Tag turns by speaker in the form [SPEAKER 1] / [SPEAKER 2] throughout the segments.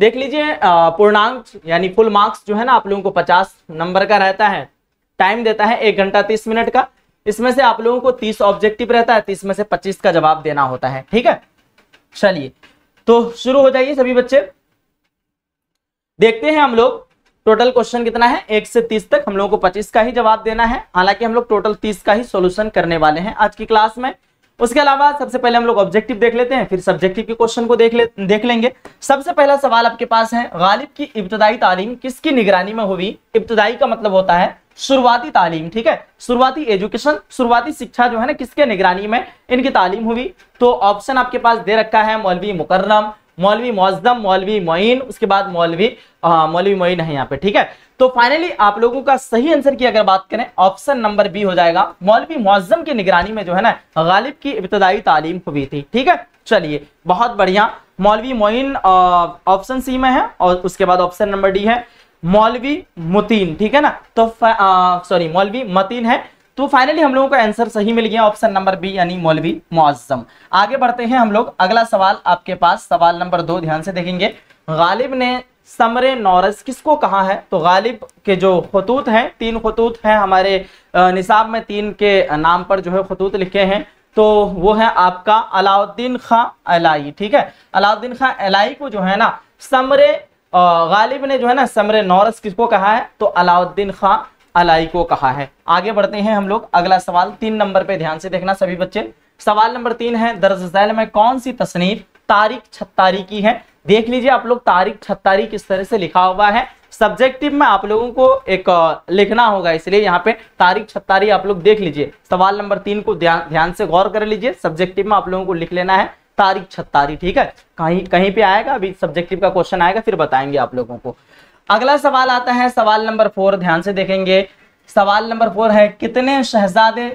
[SPEAKER 1] देख लीजिए पूर्णांक यानी फुल मार्क्स जो है ना आप लोगों को पचास नंबर का रहता है टाइम देता है एक घंटा तीस मिनट का इसमें से आप लोगों को तीस ऑब्जेक्टिव रहता है तीस तो में से पच्चीस का जवाब देना होता है ठीक है चलिए तो शुरू हो जाइए सभी बच्चे देखते हैं हम लोग टोटल क्वेश्चन कितना है एक से तीस तक हम लोगों को पच्चीस का ही जवाब देना है हालांकि हम लोग टोटल तीस का ही सोल्यूशन करने वाले हैं आज की क्लास में उसके अलावा सबसे पहले हम लोग ऑब्जेक्टिव देख लेते हैं फिर सब्जेक्टिव के क्वेश्चन को देख ले देख लेंगे सबसे पहला सवाल आपके पास है गालिब की इब्तदाई तालीम किसकी निगरानी में हुई इब्तदाई का मतलब होता है शुरुआती तालीम ठीक है शुरुआती एजुकेशन शुरुआती शिक्षा जो है ना किसके निगरानी में इनकी तालीम हुई तो ऑप्शन आपके पास दे रखा है मौलवी मुकर्रम मौलवी मौजम मौलवी मोइन उसके बाद मौलवी मौलवी मोइन है यहाँ पे ठीक है तो फाइनली आप लोगों का सही आंसर की अगर बात करें ऑप्शन नंबर बी हो जाएगा मौलवी मौजम की निगरानी में जो है ना गालिब की इब्तदाई तालीम हुई थी ठीक है चलिए बहुत बढ़िया मौलवी मोइन ऑप्शन सी में है और उसके बाद ऑप्शन नंबर डी है मौलवी मुतीन ठीक है ना तो सॉरी मौलवी मतीन है तो फाइनली हम लोगों को आंसर सही मिल गया ऑप्शन नंबर बी यानी मौलवी मुआजम आगे बढ़ते हैं हम लोग अगला सवाल आपके पास सवाल नंबर दो ध्यान से देखेंगे गालिब ने समर नौरस किसको कहा है तो गालिब के जो खतूत हैं तीन खतूत हैं हमारे निसाब में तीन के नाम पर जो है खतूत लिखे हैं तो वो है आपका अलाउद्दीन खां अलाई ठीक है अलाउद्दीन खां अलाई को जो है ना समर गालिब ने जो है ना समर नौरस किसको कहा है तो अलाउद्दीन खां अलाई को कहा है आगे बढ़ते हैं हम लोग अगला सवाल तीन नंबर पे ध्यान से देखना सभी बच्चे सवाल नंबर तीन है दर्ज में कौन सी तसनीफ तारीख छत्तारी की है देख लीजिए आप लोग तारीख छत्तारी किस तरह से लिखा हुआ है सब्जेक्टिव में आप लोगों को एक लिखना होगा इसलिए यहाँ पे तारीख छत्तारी आप लोग देख लीजिए सवाल नंबर तीन को ध्यान से गौर कर लीजिए सब्जेक्टिव में आप लोगों को लिख लेना है तारीख छत्तारी ठीक है कहीं कहीं पे आएगा अभी सब्जेक्टिव का क्वेश्चन आएगा फिर बताएंगे आप लोगों को अगला सवाल आता है सवाल नंबर फोर ध्यान से देखेंगे सवाल नंबर फोर है कितने शहजादे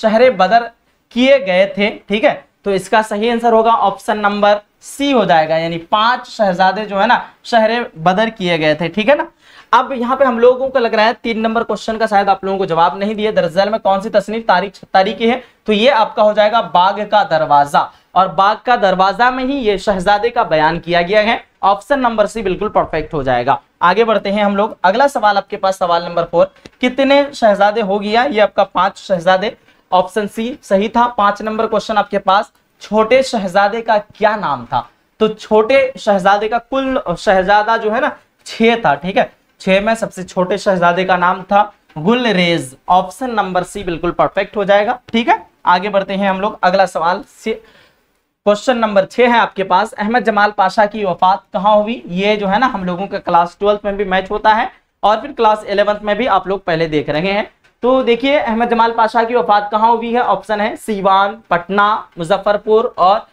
[SPEAKER 1] शहरे बदर किए गए थे ठीक है तो इसका सही आंसर होगा ऑप्शन नंबर सी हो जाएगा यानी पांच शहजादे जो है ना शहर बदर किए गए थे ठीक है ना अब यहाँ पे हम लोगों को लग रहा है तीन नंबर क्वेश्चन का शायद आप लोगों को जवाब नहीं दिया दरअसल में कौन सी तस्नीफ तारीख तारीखी है तो ये आपका हो जाएगा बाघ का दरवाजा और बाघ का दरवाजा में ही ये शहजादे का बयान किया गया है ऑप्शन नंबर सी बिल्कुल परफेक्ट हो जाएगा आगे बढ़ते हैं हम लोग अगला सवाल आपके पास सवाल नंबर फोर कितने शहजादे हो गया ये आपका पांच शहजादे ऑप्शन सी सही था पांच नंबर क्वेश्चन आपके पास छोटे शहजादे का क्या नाम था तो छोटे शहजादे का कुल शहजादा जो है ना छे था ठीक है छह में सबसे छोटे शहजादे का नाम था गुलरेज ऑप्शन नंबर सी बिल्कुल परफेक्ट हो जाएगा ठीक है आगे बढ़ते हैं हम लोग अगला सवाल क्वेश्चन नंबर छह है आपके पास अहमद जमाल पाशा की वफात कहाँ हुई ये जो है ना हम लोगों का क्लास ट्वेल्थ में भी मैच होता है और फिर क्लास इलेवंथ में भी आप लोग पहले देख रहे हैं तो देखिए अहमद जमाल पाशा की वफात कहाँ हुई है ऑप्शन है सीवान पटना मुजफ्फरपुर और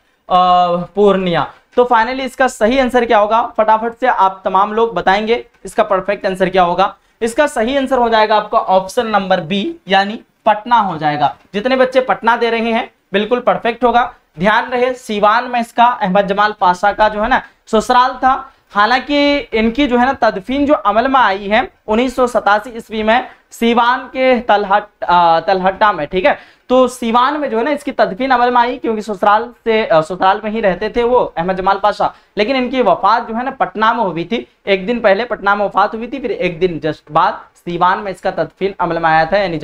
[SPEAKER 1] पूर्णिया तो फाइनली इसका सही आंसर क्या होगा फटाफट से आप तमाम लोग बताएंगे इसका परफेक्ट आंसर क्या होगा इसका सही आंसर हो जाएगा आपका ऑप्शन नंबर बी यानी पटना हो जाएगा जितने बच्चे पटना दे रहे हैं बिल्कुल परफेक्ट होगा ध्यान रहे सिवान में इसका अहमद जमाल पाशा का जो है ना ससुराल था हालांकि इनकी जो है ना तदफीन जो अमल में आई है उन्नीस सौ ईस्वी में सीवान के तलहट तलहट्टा में ठीक है तो सीवान में जो है ना इसकी तदफीन अमल में आई क्योंकि ससुराल से ससुराल में ही रहते थे वो अहमद जमाल पाशा लेकिन इनकी वफात जो है ना पटना में हुई थी एक दिन पहले पटना में वफात हुई थी फिर एक दिन जस्ट बाद सीवान में इसका तदफीन अमल में आया था यानी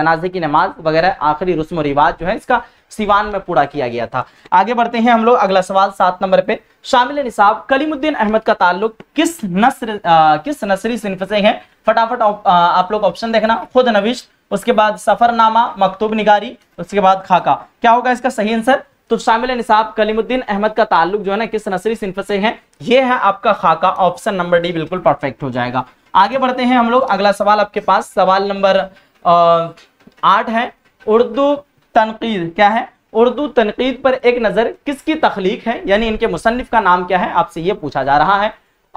[SPEAKER 1] जनाजे की नमाज वगैरह आखिरी रस्म रिवाज जो है इसका सिवान में पूरा किया गया था आगे बढ़ते हैं हम लोग अगला सवाल सात नंबर पे शामिल निसाब कलीमुद्दीन अहमद का ताल्लुक किस नसर आ, किस नसरी सिंफ से है फटाफट आप, आप लोग ऑप्शन देखना खुद नविश उसके बाद सफरनामा मकतूब निगारी उसके बाद खाका क्या होगा इसका सही आंसर तो शामिल निसाब कलीमुद्दीन अहमद का ताल्लुक जो है ना किस नसरी सिंफ से है ये है आपका खाका ऑप्शन नंबर डी बिल्कुल परफेक्ट हो जाएगा आगे बढ़ते हैं हम लोग अगला सवाल आपके पास सवाल नंबर आठ है उर्दू तनकीद क्या है उर्दू तनकीद पर एक नज़र किसकी तख्लीक है यानी इनके मुसनफ़ का नाम क्या है आपसे ये पूछा जा रहा है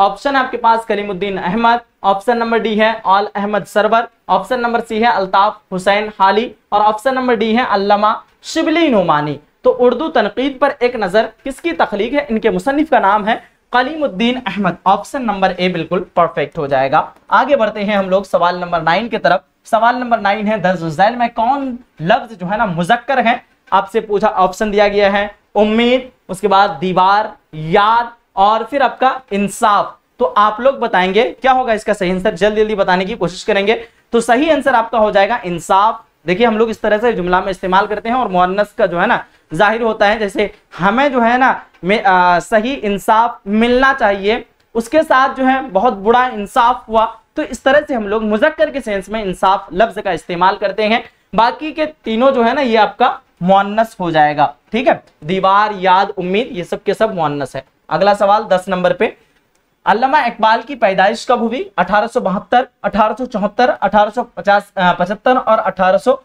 [SPEAKER 1] ऑप्शन आपके पास Kalimuddin Ahmad option number D है Al Ahmad Sarwar option number C है अल्ताफ हुसैन हाली और ऑप्शन नंबर डी है अल्लामा शिबली नुमानी तो उर्दू तनकीद पर एक नज़र किसकी तख्लीक है इनके मुसनफ़ का नाम है Kalimuddin Ahmad option number A बिल्कुल परफेक्ट हो जाएगा आगे बढ़ते हैं हम लोग सवाल नंबर नाइन की तरफ सवाल नंबर नाइन है दर्जुजैल में कौन लफ्ज जो है ना मुजक्कर है आपसे पूछा ऑप्शन दिया गया है उम्मीद उसके बाद दीवार याद और फिर आपका इंसाफ तो आप लोग बताएंगे क्या होगा इसका सही आंसर जल्दी जल्दी बताने की कोशिश करेंगे तो सही आंसर आपका हो जाएगा इंसाफ देखिए हम लोग इस तरह से जुमला में इस्तेमाल करते हैं और मोहनस का जो है ना जाहिर होता है जैसे हमें जो है ना आ, सही इंसाफ मिलना चाहिए उसके साथ जो है बहुत बुरा इंसाफ हुआ तो इस तरह से हम लोग मुजक्कर के सेंस में इंसाफ लफ्ज का इस्तेमाल करते हैं बाकी के तीनों जो है ना ये आपका मुआनस हो जाएगा ठीक है दीवार याद उम्मीद ये सब के सब मुआनस है अगला सवाल दस नंबर पे अल्लामा इकबाल की पैदाइश कब हुई अठारह सो बहत्तर और अठारह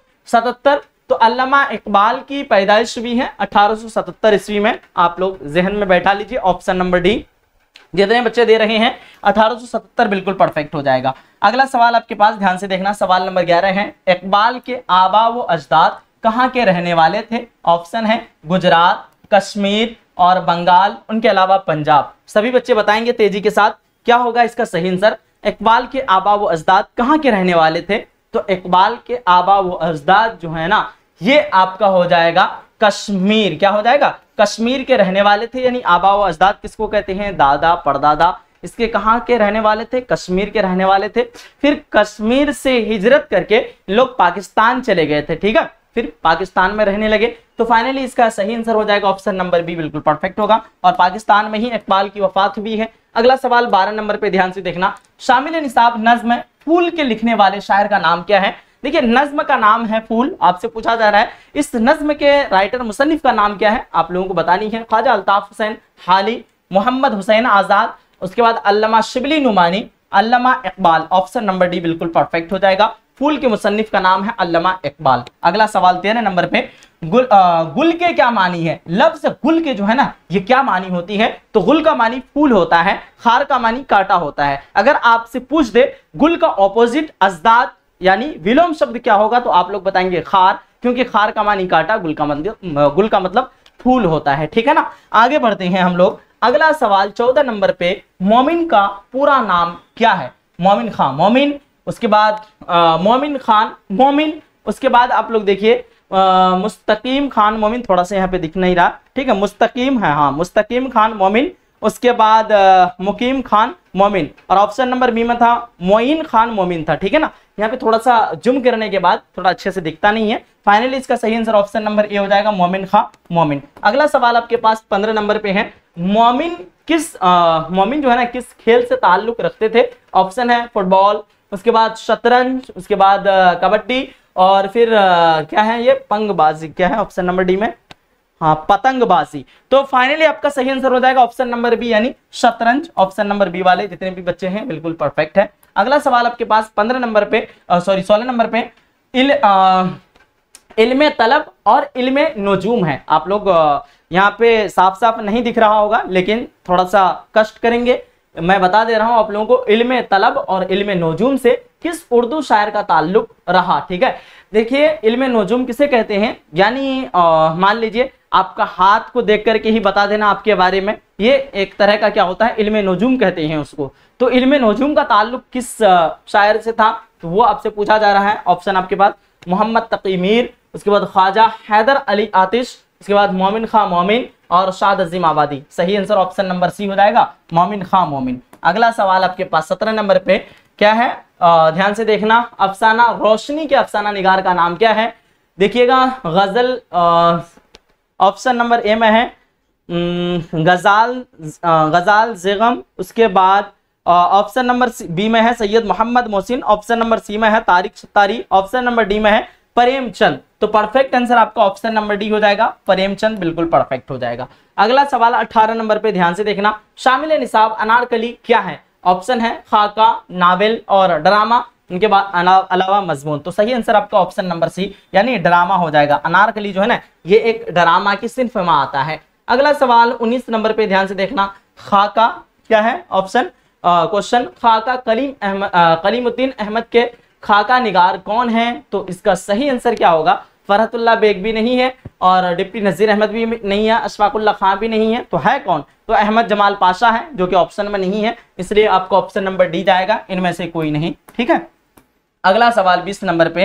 [SPEAKER 1] तो अल्लामा इकबाल की पैदाइश भी है अठारह ईस्वी में आप लोग जहन में बैठा लीजिए ऑप्शन नंबर डी जितने बच्चे दे रहे हैं 1877 बिल्कुल परफेक्ट हो जाएगा अगला सवाल आपके पास ध्यान से देखना सवाल नंबर ग्यारह है इकबाल के आबा व अजदाद कहाँ के रहने वाले थे ऑप्शन है गुजरात कश्मीर और बंगाल उनके अलावा पंजाब सभी बच्चे बताएंगे तेजी के साथ क्या होगा इसका सही आंसर इकबाल के आबा व अजदाद कहाँ के रहने वाले थे तो इकबाल के आबा व अजदाद जो है ना ये आपका हो जाएगा कश्मीर क्या हो जाएगा कश्मीर के रहने वाले थे यानी आबा व अजदाद किसको कहते हैं दादा परदादा इसके कहाँ के रहने वाले थे कश्मीर के रहने वाले थे फिर कश्मीर से हिजरत करके लोग पाकिस्तान चले गए थे ठीक है फिर पाकिस्तान में रहने लगे तो फाइनली इसका सही आंसर हो जाएगा ऑप्शन नंबर बी बिल्कुल परफेक्ट होगा और पाकिस्तान में ही इकबाल की वफात भी है अगला सवाल बारह नंबर पे ध्यान से देखना शामिल निसाब नज्म फूल के लिखने वाले शायर का नाम क्या है देखिए नज्म का नाम है फूल आपसे पूछा जा रहा है इस नज्म के राइटर मुसनफ का नाम क्या है आप लोगों को बतानी है ख्वाजा अल्ताफ़ हुसैन हाली मोहम्मद हुसैन आज़ाद उसके बाद Allama Shibli Nomani Allama Iqbal option number D बिल्कुल परफेक्ट हो जाएगा फूल के मुसनफ का नाम है अल्लामा इकबाल अगला सवाल तेरह नंबर पे गुल आ, गुल के क्या मानी है लफ्ज गुल के जो है ना ये क्या मानी होती है तो गुल का मानी फूल होता है खार का मानी काटा होता है अगर आपसे पूछ दे गुल का ऑपोजिट अजदाद यानी विलोम शब्द क्या होगा तो आप लोग बताएंगे खार क्योंकि खार का मानी काटा गुल का मतलब गुल का मतलब फूल होता है ठीक है ना आगे बढ़ते हैं हम लोग अगला सवाल चौदह नंबर पे मोमिन का पूरा नाम क्या है मोमिन खान मोमिन उसके बाद मोमिन खान मोमिन उसके बाद आप लोग देखिए मुस्तकीम खान मोमिन थोड़ा सा यहाँ पे दिख नहीं रहा ठीक है मुस्तकीम है हाँ मुस्तकीम खान मोमिन उसके बाद मुकीम खान मोमिन और ऑप्शन नंबर बी में था मोइन खान मोमिन था ठीक है ना यहाँ पे थोड़ा सा जुम करने के बाद थोड़ा अच्छे से दिखता नहीं है फाइनली इसका सही आंसर ऑप्शन नंबर ए हो जाएगा मोमिन खा मोमिन अगला सवाल आपके पास पंद्रह नंबर पे है मोमिन किस मोमिन जो है ना किस खेल से ताल्लुक रखते थे ऑप्शन है फुटबॉल उसके बाद शतरंज उसके बाद कबड्डी और फिर आ, क्या है ये पंगबाजी क्या है ऑप्शन नंबर डी में हाँ पतंगबाजी तो फाइनली आपका सही आंसर हो जाएगा ऑप्शन नंबर बी यानी शतरंज ऑप्शन नंबर बी वाले जितने भी बच्चे हैं बिल्कुल परफेक्ट है अगला सवाल आपके पास पंद्रह नंबर पे सॉरी सोलह नंबर पे इल आ, इल्मे तलब और इल्मे नजूम है आप लोग यहाँ पे साफ साफ नहीं दिख रहा होगा लेकिन थोड़ा सा कष्ट करेंगे मैं बता दे रहा हूँ आप लोगों को इल्म तलब और इल्म नजूम से किस उर्दू शायर का ताल्लुक रहा ठीक है देखिए इल्म नजूम किसे कहते हैं यानी मान लीजिए आपका हाथ को देख करके ही बता देना आपके बारे में ये एक तरह का क्या होता है इल्म नजूम कहते हैं उसको तो इल्म नजूम का ताल्लुक किस शायर से था तो वो आपसे पूछा जा रहा है ऑप्शन आपके पास मोहम्मद तकी मीर उसके बाद ख्वाजा हैदर अली आतिश उसके बाद मोमिन खां मोमिन और शाद अजीम आबादी सही आंसर ऑप्शन नंबर सी हो जाएगा मोमिन खां मोमिन अगला सवाल आपके पास सत्रह नंबर पे क्या है ध्यान से देखना अफसाना रोशनी के अफसाना निगार का नाम क्या है देखिएगा गजल ऑप्शन नंबर ए में है गजाल गजाल जेगम उसके बाद ऑप्शन नंबर बी में है Syed Mohammad Mohsin option number C में है Tariq Sattari option number D में है प्रेमचंद तो परफेक्ट आंसर आपका ऑप्शन नंबर डी हो जाएगा प्रेमचंद बिल्कुल परफेक्ट हो जाएगा अगला सवाल 18 नंबर पे ध्यान से देखना शामिल निसाब अनारकली क्या है ऑप्शन है खाका नावल और ड्रामा उनके बाद अलावा मजमून तो सही आंसर आपका ऑप्शन नंबर सी यानी ड्रामा हो जाएगा अनारकली जो है ना ये एक ड्रामा की सिंफ में आता है अगला सवाल उन्नीस नंबर पे ध्यान से देखना खाका क्या है ऑप्शन क्वेश्चन खाका कलीम अहमद कलीमुद्दीन अहमद के खाका निगार कौन है तो इसका सही आंसर क्या होगा फरहतुल्ला बेग भी नहीं है और डिप्टी नज़ीर अहमद भी नहीं है अशफाकुल्ला खां भी नहीं है तो है कौन तो अहमद जमाल पाशा है जो कि ऑप्शन में नहीं है इसलिए आपको ऑप्शन नंबर डी जाएगा इनमें से कोई नहीं ठीक है अगला सवाल बीस नंबर पे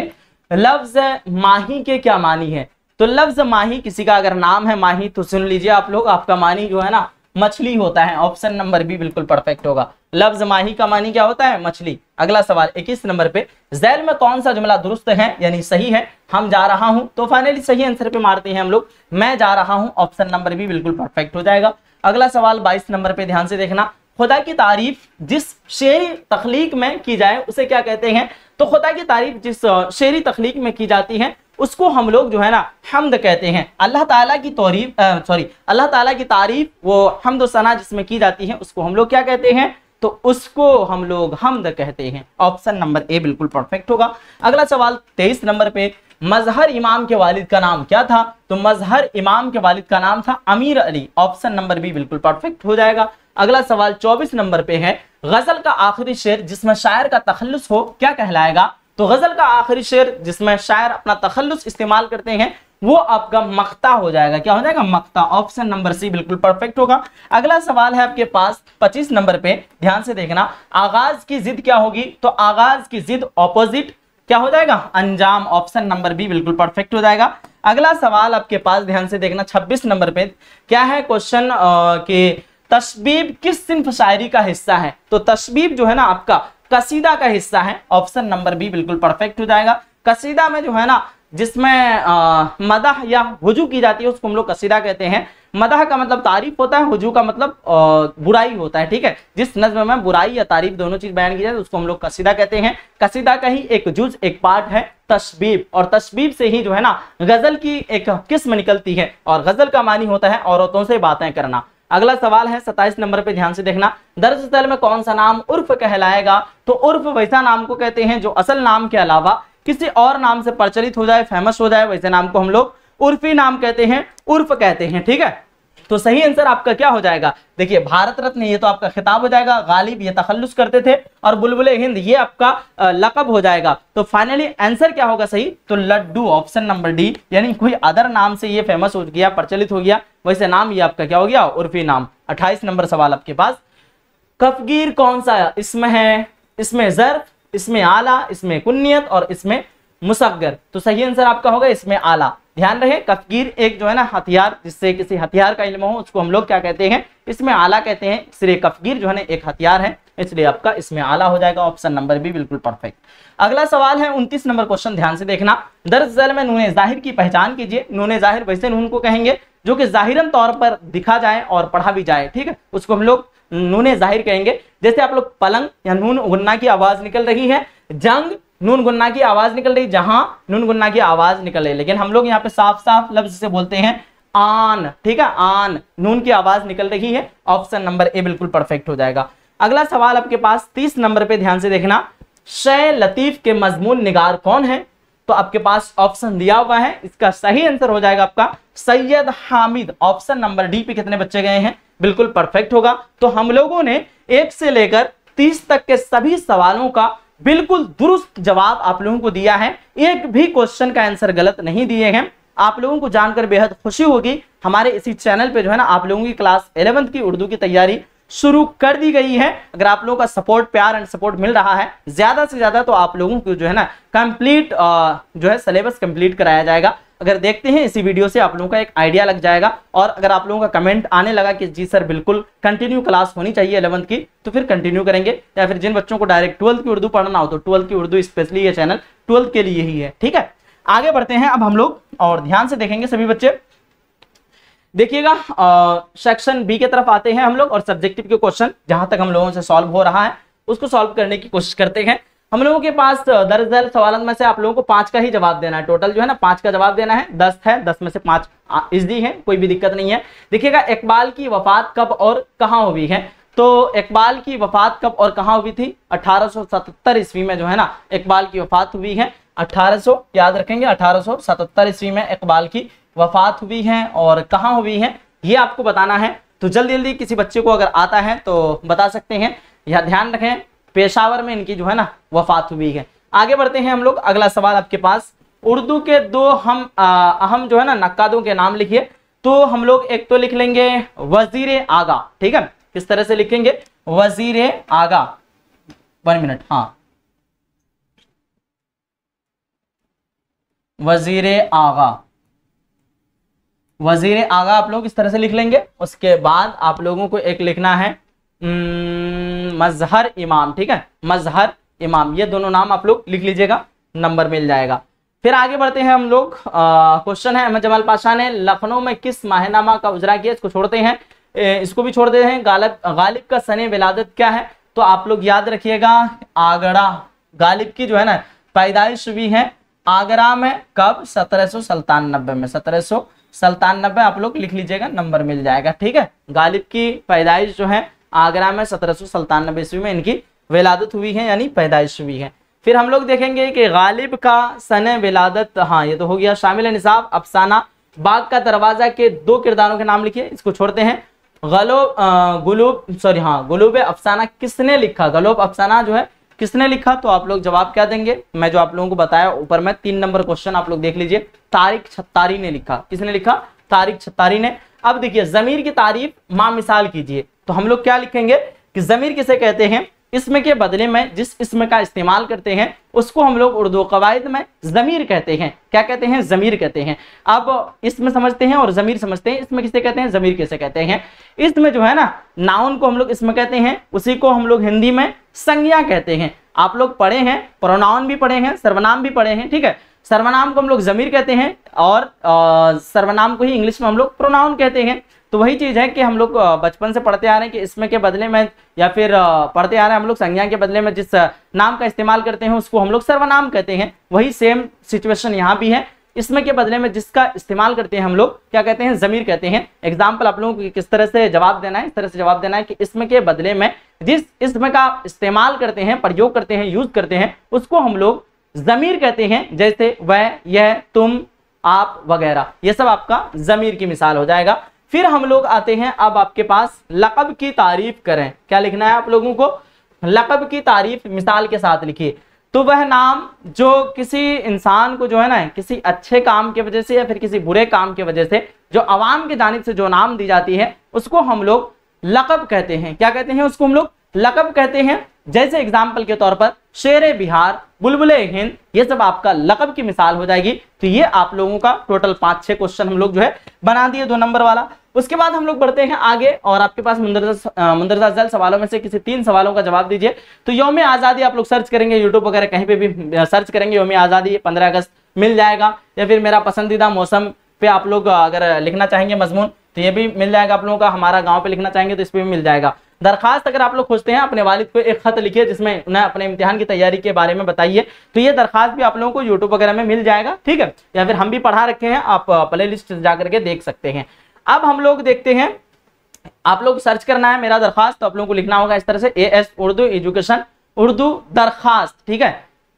[SPEAKER 1] लफ्ज माही के क्या मानी है तो लफ्ज माही किसी का अगर नाम है माही तो सुन लीजिए आप लोग आपका मानी जो है ना मछली होता है ऑप्शन नंबर भी बिल्कुल परफेक्ट होगा लफ्ज माही का मानी क्या होता है मछली अगला सवाल इक्कीस नंबर पे जैल में कौन सा जुमला दुरुस्त है यानी सही है हम जा रहा हूं तो फाइनली सही आंसर पे मारते हैं हम लोग मैं जा रहा हूं ऑप्शन नंबर भी बिल्कुल परफेक्ट हो जाएगा अगला सवाल बाईस नंबर पे ध्यान से देखना खुदा की तारीफ जिस शेर तखलीक में की जाए उसे क्या कहते हैं तो खुदा की तारीफ जिस शेरी तख्लीक में की जाती है उसको हम लोग जो है ना हमद कहते हैं अल्लाह ताला की तौरीफ सॉरी अल्लाह ताला की तारीफ वो हमद सना जिसमें की जाती है उसको हम लोग क्या कहते हैं तो उसको हम लोग हमद कहते हैं ऑप्शन नंबर ए बिल्कुल परफेक्ट होगा अगला सवाल तेईस नंबर पे मजहर इमाम के वालिद का नाम क्या था तो मजहर इमाम के वालिद का नाम था Amir Ali option number B बिल्कुल परफेक्ट हो जाएगा अगला सवाल चौबीस नंबर पे है गजल का आखिरी शेर जिसमें शायर का तखलस हो क्या कहलाएगा तो गजल का आखिरी शेर जिसमें शायर अपना तखलस इस्तेमाल करते हैं वो आपका मख्ता हो जाएगा क्या हो जाएगा मख्ता ऑप्शन नंबर सी बिल्कुल परफेक्ट होगा अगला सवाल है आपके पास 25 नंबर पे ध्यान से देखना आगाज की जिद क्या होगी तो आगाज की जिद ऑपोजिट क्या हो जाएगा अंजाम ऑप्शन नंबर बी बिल्कुल परफेक्ट हो जाएगा अगला सवाल आपके पास ध्यान से देखना 26 नंबर पे क्या है क्वेश्चन के तस्बीब किस सिंफ शायरी का हिस्सा है तो तस्बीब जो है ना आपका कसीदा का हिस्सा है ऑप्शन नंबर बी बिल्कुल परफेक्ट हो जाएगा कसीदा में जो है ना जिसमें मदह या हुजू की जाती है उसको हम लोग कसीदा कहते हैं मदह का मतलब तारीफ होता है हुजू का मतलब आ, बुराई होता है ठीक है जिस नज्म में बुराई या तारीफ दोनों चीज बयान की जाए तो उसको हम लोग कसीदा कहते हैं कसीदा का ही एक जुज एक पार्ट है तस्बीब और तस्बीब से ही जो है ना गजल की एक किस्म निकलती है और गजल का मानी होता है औरतों से बातें करना अगला सवाल है 27 नंबर पे ध्यान से देखना दर्ज स्थल में कौन सा नाम उर्फ कहलाएगा तो उर्फ वैसा नाम को कहते हैं जो असल नाम के अलावा किसी और नाम से प्रचलित हो जाए फेमस हो जाए वैसे नाम को हम लोग उर्फी नाम कहते हैं उर्फ कहते हैं ठीक है तो सही आंसर आपका क्या हो जाएगा देखिए भारत रत्न ये तो आपका खिताब हो जाएगा गालिब ये तखलुस करते थे और बुलबुल हिंद ये आपका लकब हो जाएगा तो फाइनली आंसर क्या होगा सही तो लड्डू ऑप्शन नंबर डी यानी कोई अदर नाम से ये फेमस हो गया प्रचलित हो गया वैसे नाम ये आपका क्या हो गया उर्फी नाम अट्ठाईस नंबर सवाल आपके पास कफगीर कौन सा इसमें है इसमें जर्फ इसमें आला इसमें कुन्नीत और इसमें मुसगर तो सही आंसर आपका होगा इसमें आला ध्यान रहे कफगीर एक जो है ना हथियार जिससे किसी हथियार का इल्म हो उसको हम लोग क्या कहते हैं इसमें आला कहते हैं इसलिए कफगीर जो है ना एक हथियार है इसलिए आपका इसमें आला हो जाएगा ऑप्शन नंबर भी बिल्कुल परफेक्ट अगला सवाल है उनतीस नंबर क्वेश्चन ध्यान से देखना दर्ज जल में नूने जाहिर की पहचान कीजिए नूने जाहिर वैसे नून को कहेंगे जो कि जाहिरन तौर पर दिखा जाए और पढ़ा भी जाए ठीक है उसको हम लोग नूने जाहिर कहेंगे जैसे आप लोग पलंग या नून उगन्ना की आवाज निकल रही है जंग नून गुन्ना की आवाज निकल रही जहां नून गुन्ना की आवाज निकल रही लेकिन हम लोग यहाँ पे साफ साफ लफ्ज से बोलते हैं आन ठीक है आन नून की आवाज निकल रही है ऑप्शन नंबर ए बिल्कुल परफेक्ट हो जाएगा अगला सवाल आपके पास तीस नंबर पे ध्यान से देखना शय लतीफ के मजमून निगार कौन है तो आपके पास ऑप्शन दिया हुआ है इसका सही आंसर हो जाएगा आपका Syed Hamid option number D पे कितने बच्चे गए हैं बिल्कुल परफेक्ट होगा तो हम लोगों ने एक से लेकर तीस तक के सभी सवालों का बिल्कुल दुरुस्त जवाब आप लोगों को दिया है एक भी क्वेश्चन का आंसर गलत नहीं दिए हैं आप लोगों को जानकर बेहद खुशी होगी हमारे इसी चैनल पे जो है ना आप लोगों की क्लास इलेवंथ की उर्दू की तैयारी शुरू कर दी गई है अगर आप लोगों का सपोर्ट प्यार एंड सपोर्ट मिल रहा है ज्यादा से ज्यादा तो आप लोगों को जो है ना कंप्लीट जो है सिलेबस कंप्लीट कराया जाएगा अगर देखते हैं इसी वीडियो से आप लोगों का एक आइडिया लग जाएगा और अगर आप लोगों का कमेंट आने लगा कि जी सर बिल्कुल कंटिन्यू क्लास होनी चाहिए एलेवंथ की तो फिर कंटिन्यू करेंगे या फिर जिन बच्चों को डायरेक्ट ट्वेल्थ की उर्दू पढ़ना हो तो ट्वेल्थ की उर्दू स्पेशली ये चैनल ट्वेल्थ के लिए ही है ठीक है आगे बढ़ते हैं अब हम लोग और ध्यान से देखेंगे सभी बच्चे देखिएगा सेक्शन बी की तरफ आते हैं हम लोग और सब्जेक्टिव के क्वेश्चन जहां तक हम लोगों से सॉल्व हो रहा है उसको सॉल्व करने की कोशिश करते हैं हम लोगों के पास दरअसल सवाल में से आप लोगों को पांच का ही जवाब देना है टोटल जो है ना पांच का जवाब देना है दस है दस में से पांच इजी है कोई भी दिक्कत नहीं है देखिएगा इकबाल की वफात कब और कहाँ हुई है तो इकबाल की वफात कब और कहाँ हुई थी 1877 ईस्वी में जो है ना इकबाल की वफात हुई है 1800 याद रखेंगे 1877 ईस्वी में इकबाल की वफात हुई है और कहाँ हुई है ये आपको बताना है तो जल्दी जल्दी किसी बच्चे को अगर आता है तो बता सकते हैं यह ध्यान रखें पेशावर में इनकी जो है ना वफात हुई है आगे बढ़ते हैं हम लोग अगला सवाल आपके पास उर्दू के दो हम अहम जो है ना नक्कादों के नाम लिखिए तो हम लोग एक तो लिख लेंगे वजीर आगा ठीक है किस तरह से लिखेंगे वजीर आगा वन मिनट हाँ वजीर आगा वजीर आगा आप लोग इस तरह से लिख लेंगे उसके बाद आप लोगों को एक लिखना है न... मजहर इमाम ठीक है मजहर इमाम ये दोनों नाम आप लोग लिख लीजिएगा नंबर मिल जाएगा फिर आगे बढ़ते हैं हम लोग क्वेश्चन है अहमद जमाल पाशा ने लखनऊ में किस माहनामा का उजरा किया इसको छोड़ते हैं ए, इसको भी छोड़ देते हैं गालिब गालिब का सने विलादत क्या है तो आप लोग याद रखिएगा आगरा गालिब की जो है ना पैदाइश भी है आगरा में कब सत्रह सौ सतानबे में सत्रह सौ सतानबे आप लोग लिख लीजिएगा नंबर मिल जाएगा ठीक है गालिब की पैदाइश जो है आगरा में सत्रह सौ ईस्वी में इनकी विलादत हुई है यानी पैदाइश हुई है फिर हम लोग देखेंगे कि गालिब का सन विलादत हाँ ये तो हो गया शामिल निसाब अफसाना बाग का दरवाजा के दो किरदारों के नाम लिखिए इसको छोड़ते हैं गलो गुलूब सॉरी हाँ गुलूब अफसाना किसने लिखा गलोब अफसाना जो है किसने लिखा तो आप लोग जवाब क्या देंगे मैं जो आप लोगों को बताया ऊपर में तीन नंबर क्वेश्चन आप लोग देख लीजिए तारिक छत्तारी ने लिखा किसने लिखा तारिक छत्तारी ने अब देखिए जमीर की तारीफ मां मिसाल कीजिए तो हम लोग क्या लिखेंगे कि ज़मीर किसे कहते हैं इसम के बदले में जिस इसम का इस्तेमाल करते हैं उसको हम लोग उर्दू कवायद में ज़मीर कहते हैं क्या कहते हैं ज़मीर कहते हैं अब इसमें समझते हैं और ज़मीर समझते हैं इसमें किसे कहते हैं ज़मीर किसे कहते हैं इसमें जो है ना नाउन को हम लोग इसमें कहते हैं उसी को हम लोग हिंदी में संज्ञा कहते हैं आप लोग पढ़े हैं प्रोनाउन भी पढ़े हैं सर्वनाम भी पढ़े हैं ठीक है सर्वनाम को हम लोग जमीर कहते हैं और सर्वनाम को ही इंग्लिश में हम लोग प्रोनाउन कहते हैं तो वही चीज़ है कि हम लोग बचपन से पढ़ते आ रहे हैं कि इसमें के बदले में या फिर पढ़ते आ रहे हैं हम लोग संज्ञा के बदले में जिस नाम का इस्तेमाल करते हैं उसको हम लोग सर्वनाम कहते हैं वही सेम सिचुएशन यहाँ भी है इसमें के बदले में जिसका इस्तेमाल करते हैं हम लोग क्या कहते हैं जमीर कहते हैं एग्जाम्पल आप लोगों को किस तरह से जवाब देना है इस तरह से जवाब देना है कि इसमें के बदले में जिस इसम का इस्तेमाल करते हैं प्रयोग करते हैं यूज करते हैं उसको हम लोग जमीर कहते हैं जैसे वह यह तुम आप वगैरह यह सब आपका जमीर की मिसाल हो जाएगा फिर हम लोग आते हैं अब आपके पास लकब की तारीफ करें क्या लिखना है आप लोगों को लकब की तारीफ मिसाल के साथ लिखिए तो वह नाम जो किसी इंसान को जो है ना किसी अच्छे काम की वजह से या फिर किसी बुरे काम की वजह से जो आवाम की जानब से जो नाम दी जाती है उसको हम लोग लकब कहते हैं क्या कहते हैं उसको हम लोग लकब कहते हैं जैसे एग्जाम्पल के तौर पर शेर बिहार बुलबुल हिंद ये सब आपका लकब की मिसाल हो जाएगी तो ये आप लोगों का टोटल पांच छह क्वेश्चन हम लोग जो है बना दिए दो नंबर वाला उसके बाद हम लोग बढ़ते हैं आगे और आपके पास मुंदरजा जल सवालों में से किसी तीन सवालों का जवाब दीजिए तो योम आज़ादी आप लोग सर्च करेंगे यूट्यूब वगैरह कहीं पे भी सर्च करेंगे योम आज़ादी पंद्रह अगस्त मिल जाएगा या फिर मेरा पसंदीदा मौसम पे आप लोग अगर लिखना चाहेंगे मजमून तो ये भी मिल जाएगा आप लोगों का हमारा गाँव पे लिखना चाहेंगे तो इस पर भी मिल जाएगा दरखास्त अगर आप लोग खोजते हैं अपने वालिद को एक खत लिखिए जिसमें उन्हें अपने इम्तिहान की तैयारी के बारे में बताइए तो ये दरखास्त भी आप लोगों को यूट्यूब वगैरह में मिल जाएगा ठीक है या फिर हम भी पढ़ा रखे हैं आप प्ले लिस्ट जा करके देख सकते हैं अब हम लोग देखते हैं आप लोग सर्च करना है मेरा दरखास्त तो आप लोगों को लिखना होगा इस तरह से A S Urdu education Urdu दरखास्त ठीक है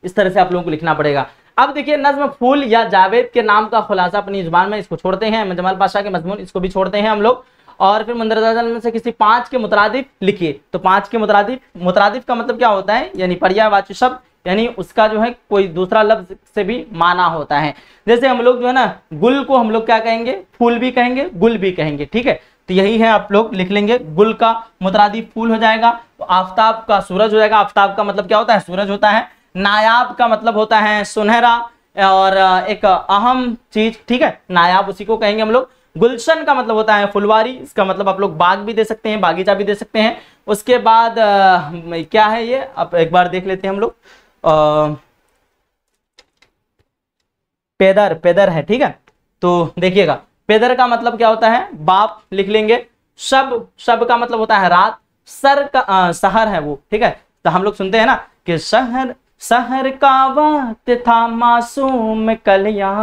[SPEAKER 1] इस तरह से आप लोगों को लिखना पड़ेगा अब देखिए नज्म फूल या जावेद के नाम का खुलासा अपनी जुबान में इसको छोड़ते हैं जमाल पाशाह के मजमून इसको भी छोड़ते हैं हम लोग और फिर मंदरजा से किसी पांच के मुतरदिफ लिखिए तो पांच के मुतरदिफ मुतरदिफ का मतलब क्या होता है यानी पर्यायवाची शब्द यानी उसका जो है कोई दूसरा लफ्ज से भी माना होता है जैसे हम लोग जो है ना गुल को हम लोग क्या कहेंगे फूल भी कहेंगे गुल भी कहेंगे ठीक है तो यही है आप लोग लिख लेंगे गुल का मुतरादी फूल हो जाएगा आफ्ताब का सूरज हो जाएगा आफ्ताब का मतलब क्या होता है सूरज होता है नायाब का मतलब होता है सुनहरा और एक अहम चीज ठीक है नायाब उसी को कहेंगे हम लोग गुलशन का मतलब होता है फुलवारी इसका मतलब आप लोग बाग भी दे सकते हैं बागीचा भी दे सकते हैं उसके बाद आ, क्या है ये आप एक बार देख लेते हैं हम लोग पेदर पेदर है ठीक है तो देखिएगा पेदर का मतलब क्या होता है बाप लिख लेंगे शब शब का मतलब होता है रात सर का आ, शहर है वो ठीक है तो हम लोग सुनते हैं ना कि शहर शहर का वक्त था मासूम कलिया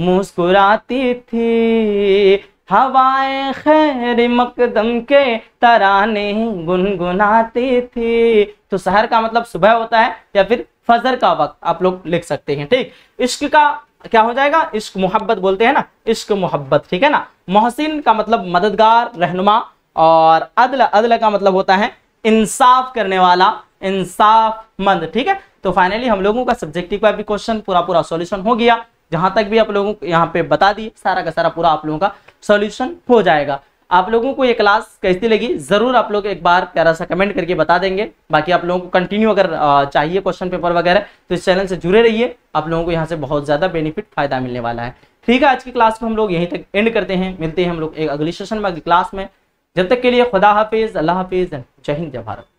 [SPEAKER 1] मुस्कुराती थी हवाएं खैर मकदम के तराने गुनगुनाती थी तो शहर का मतलब सुबह होता है या फिर फजर का वक्त आप लोग लिख सकते हैं ठीक इश्क का क्या हो जाएगा इश्क मोहब्बत बोलते हैं ना इश्क मोहब्बत ठीक है ना मोहसिन का मतलब मददगार रहनुमा और अदल अदल का मतलब होता है इंसाफ करने वाला इंसाफ मंद ठीक है तो फाइनली हम लोगों का सब्जेक्टिव का भी क्वेश्चन पूरा पूरा सॉल्यूशन हो गया जहां तक भी आप लोगों को यहाँ पे बता दिए सारा का सारा पूरा आप लोगों का सोल्यूशन हो जाएगा आप लोगों को ये क्लास कैसी लगी जरूर आप लोग एक बार प्यारा सा कमेंट करके बता देंगे बाकी आप लोगों को कंटिन्यू अगर चाहिए क्वेश्चन पेपर वगैरह तो इस चैनल से जुड़े रहिए आप लोगों को यहाँ से बहुत ज्यादा बेनिफिट फायदा मिलने वाला है ठीक है आज की क्लास को हम लोग यहीं तक एंड करते हैं मिलते हैं हम लोग एक अगली सेशन में अगली क्लास में जब तक के लिए खुदा हाफिज अल्लाह हाफिज जय हिंद जय भारत